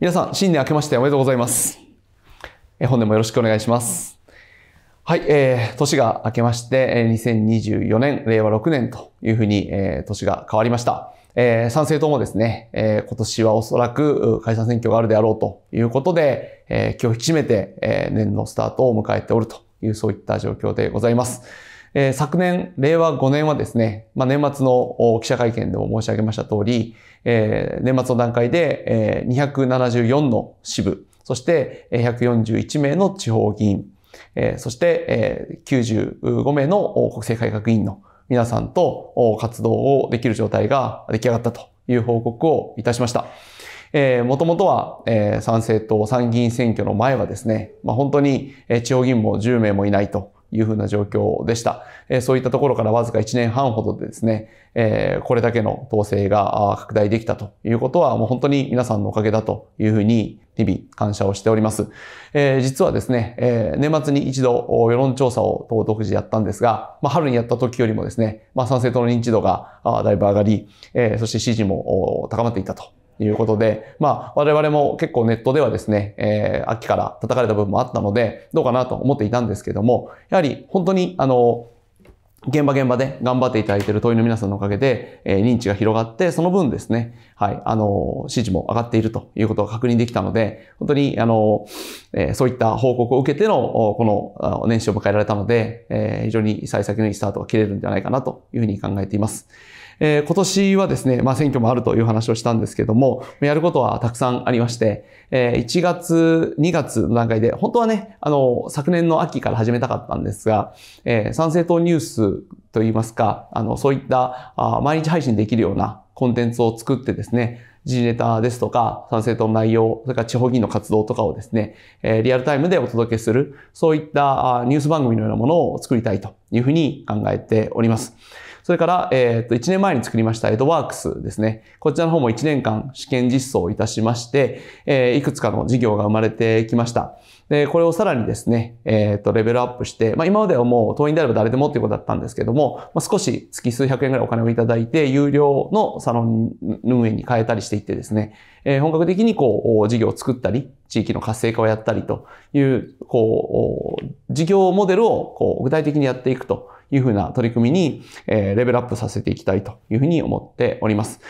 皆さん、新年明けましておめでとうございます。え本年もよろしくお願いします。はい、えー、年が明けまして、2024年、令和6年というふうに、えー、年が変わりました。えー、賛成党もですね、えー、今年はおそらく解散選挙があるであろうということで、えー、今日引き締めて、えー、年のスタートを迎えておるという、そういった状況でございます。えー、昨年、令和5年はですね、まあ、年末の記者会見でも申し上げました通り、えー、年末の段階で、えー、274の支部、そして141名の地方議員、えー、そして、えー、95名の国政改革委員の皆さんと活動をできる状態が出来上がったという報告をいたしました。えー、もともとは、えー、参政党参議院選挙の前はですね、まあ、本当に、地方議員も10名もいないというふうな状況でした。えそういったところからわずか1年半ほどでですね、えこれだけの統制が拡大できたということはもう本当に皆さんのおかげだというふうに日々感謝をしております。え実はですね、え年末に一度世論調査を党独自やったんですが、まあ、春にやった時よりもですね、まあ、賛成党の認知度がだいぶ上がり、えそして支持も高まっていたということで、まあ、我々も結構ネットではですね、えー、秋から叩かれた部分もあったので、どうかなと思っていたんですけども、やはり本当に、あの、現場現場で頑張っていただいている問いの皆さんのおかげで、えー、認知が広がって、その分ですね、はい、あのー、支持も上がっているということが確認できたので、本当に、あのー、えそういった報告を受けての、この年始を迎えられたので、え非常に幸先のいいスタートが切れるんじゃないかなというふうに考えています。え今年はですね、まあ、選挙もあるという話をしたんですけども、やることはたくさんありまして、え1月、2月の段階で、本当はね、あの、昨年の秋から始めたかったんですが、え参政党ニュースといいますか、あの、そういったあ毎日配信できるようなコンテンツを作ってですね、時事ネタですとか、賛成党の内容、それから地方議員の活動とかをですね、えリアルタイムでお届けする、そういったニュース番組のようなものを作りたいというふうに考えております。それから、えっ、ー、と、1年前に作りましたエドワークスですね。こちらの方も1年間試験実装いたしまして、えー、いくつかの事業が生まれてきました。で、これをさらにですね、えっ、ー、と、レベルアップして、まあ今まではもう党員であれば誰でもっていうことだったんですけども、まあ、少し月数百円ぐらいお金をいただいて、有料のサロン運営に変えたりしていってですね、えー、本格的にこう、事業を作ったり、地域の活性化をやったりという、こう、事業モデルをこう具体的にやっていくというふうな取り組みに、えー、レベルアップさせていきたいというふうに思っております。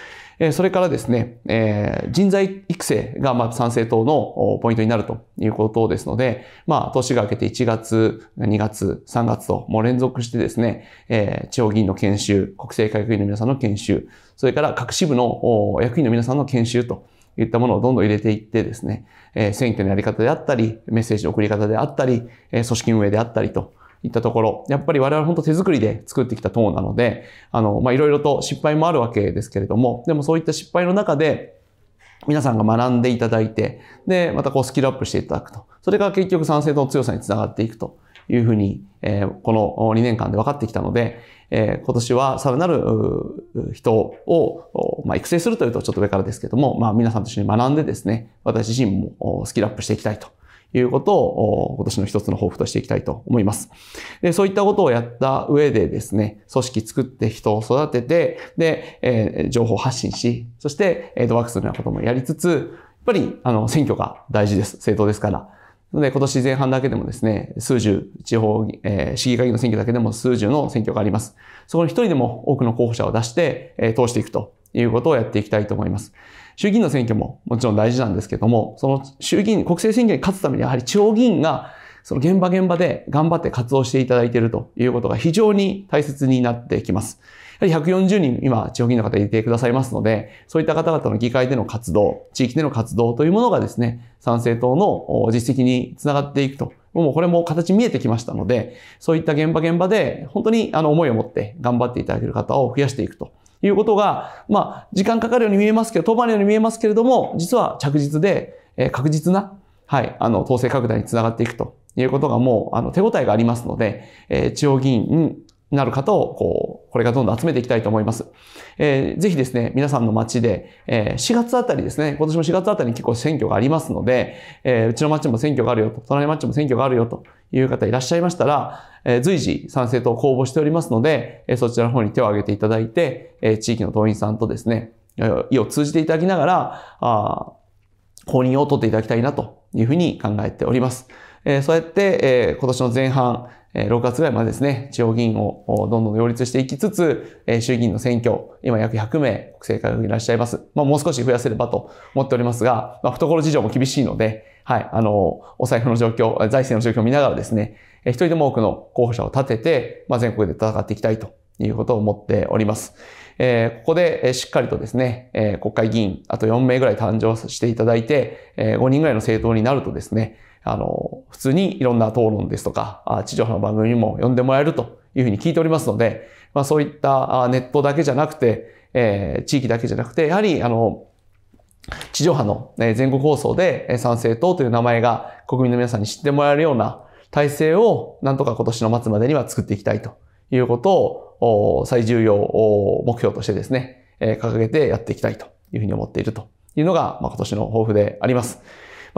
えそれからですね、え人材育成が、まあ、参政党のポイントになるということですので、まあ、年が明けて1月、2月、3月と、もう連続してですね、え地方議員の研修、国政改革員の皆さんの研修、それから各支部の役員の皆さんの研修と、いったものをどんどん入れていってですね、え選挙のやり方であったり、メッセージの送り方であったり、え組織運営であったりといったところ、やっぱり我々本当手作りで作ってきた党なので、あの、ま、いろいろと失敗もあるわけですけれども、でもそういった失敗の中で、皆さんが学んでいただいて、で、またこうスキルアップしていただくと。それが結局賛成党の強さにつながっていくというふうに、えー、この2年間で分かってきたので、えー、今年はさらなる人を、まあ、育成するというとちょっと上からですけども、まあ、皆さんと一緒に学んでですね、私自身もスキルアップしていきたいということを今年の一つの抱負としていきたいと思います。で、そういったことをやった上でですね、組織作って人を育てて、で、えー、情報発信し、そして、えドワークするようなこともやりつつ、やっぱり、あの、選挙が大事です。政党ですから。ので、今年前半だけでもですね、数十地方、えー、市議会議の選挙だけでも数十の選挙があります。そこに一人でも多くの候補者を出して、えー、通していくということをやっていきたいと思います。衆議院の選挙ももちろん大事なんですけども、その衆議院、国政選挙に勝つためにやはり地方議員がその現場現場で頑張って活動していただいているということが非常に大切になってきます。やはり140人今、地方議員の方いてくださいますので、そういった方々の議会での活動、地域での活動というものがですね、賛成党の実績につながっていくと。もうこれも形見えてきましたので、そういった現場現場で本当にあの思いを持って頑張っていただける方を増やしていくということが、まあ、時間かかるように見えますけど、遠回りように見えますけれども、実は着実で、え確実な、はい、あの、統制拡大につながっていくということがもう、あの、手応えがありますので、え地方議員なる方を、こう、これがどんどん集めていきたいと思います。えー、ぜひですね、皆さんの街で、えー、4月あたりですね、今年も4月あたりに結構選挙がありますので、えー、うちの街も選挙があるよと、隣の街も選挙があるよという方いらっしゃいましたら、えー、随時賛成党を公募しておりますので、えー、そちらの方に手を挙げていただいて、えー、地域の党員さんとですね、意を通じていただきながら、あ公認を取っていただきたいなというふうに考えております。えー、そうやって、えー、今年の前半、6月ぐらいまでですね、地方議員をどんどん擁立していきつつ、衆議院の選挙、今約100名国政議員いらっしゃいます。まあ、もう少し増やせればと思っておりますが、まあ、懐事情も厳しいので、はい、あの、お財布の状況、財政の状況を見ながらですね、一人でも多くの候補者を立てて、まあ、全国で戦っていきたいということを思っております。えー、ここでしっかりとですね、えー、国会議員、あと4名ぐらい誕生していただいて、えー、5人ぐらいの政党になるとですね、あの、普通にいろんな討論ですとか、地上波の番組も呼んでもらえるというふうに聞いておりますので、まあそういったネットだけじゃなくて、えー、地域だけじゃなくて、やはり、あの、地上波の全国放送で賛成党という名前が国民の皆さんに知ってもらえるような体制をなんとか今年の末までには作っていきたいということを最重要目標としてですね、掲げてやっていきたいというふうに思っているというのが今年の抱負であります。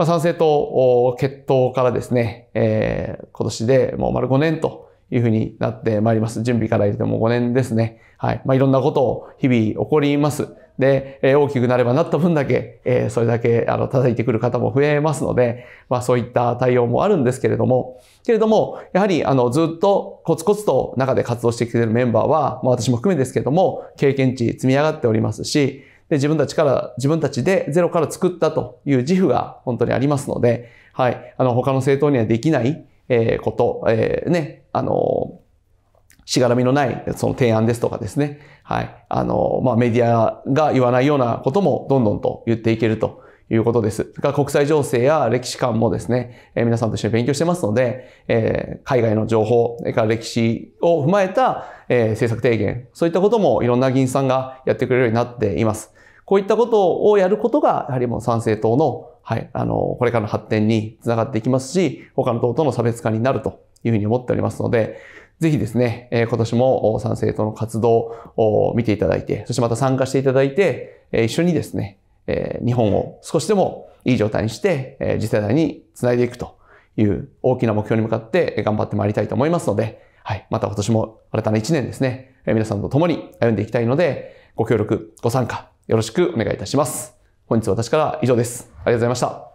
まあ、酸性と血糖からですね、えー、今年でもう丸5年というふうになってまいります。準備から入れても5年ですね。はい。まあ、いろんなことを日々起こります。で、えー、大きくなればなった分だけ、えー、それだけ、あの、叩いてくる方も増えますので、まあ、そういった対応もあるんですけれども、けれども、やはり、あの、ずっとコツコツと中で活動してきているメンバーは、まあ、私も含めですけれども、経験値積み上がっておりますし、で、自分たちから、自分たちでゼロから作ったという自負が本当にありますので、はい。あの、他の政党にはできない、えー、こと、えー、ね、あのしがらみのないその提案ですとかですね。はい。あの、まあ、メディアが言わないようなこともどんどんと言っていけるということです。国際情勢や歴史観もですね、えー、皆さんと一緒に勉強してますので、えー、海外の情報、それから歴史を踏まえた、えー、政策提言、そういったこともいろんな議員さんがやってくれるようになっています。こういったことをやることが、やはりもう参政党の、はい、あの、これからの発展につながっていきますし、他の党との差別化になるというふうに思っておりますので、ぜひですね、え今年も参政党の活動を見ていただいて、そしてまた参加していただいて、え一緒にですね、え日本を少しでもいい状態にして、え次世代につないでいくという大きな目標に向かって頑張ってまいりたいと思いますので、はい、また今年も新たな1年ですね、え皆さんと共に歩んでいきたいので、ご協力、ご参加、よろしくお願いいたします。本日は私から以上です。ありがとうございました。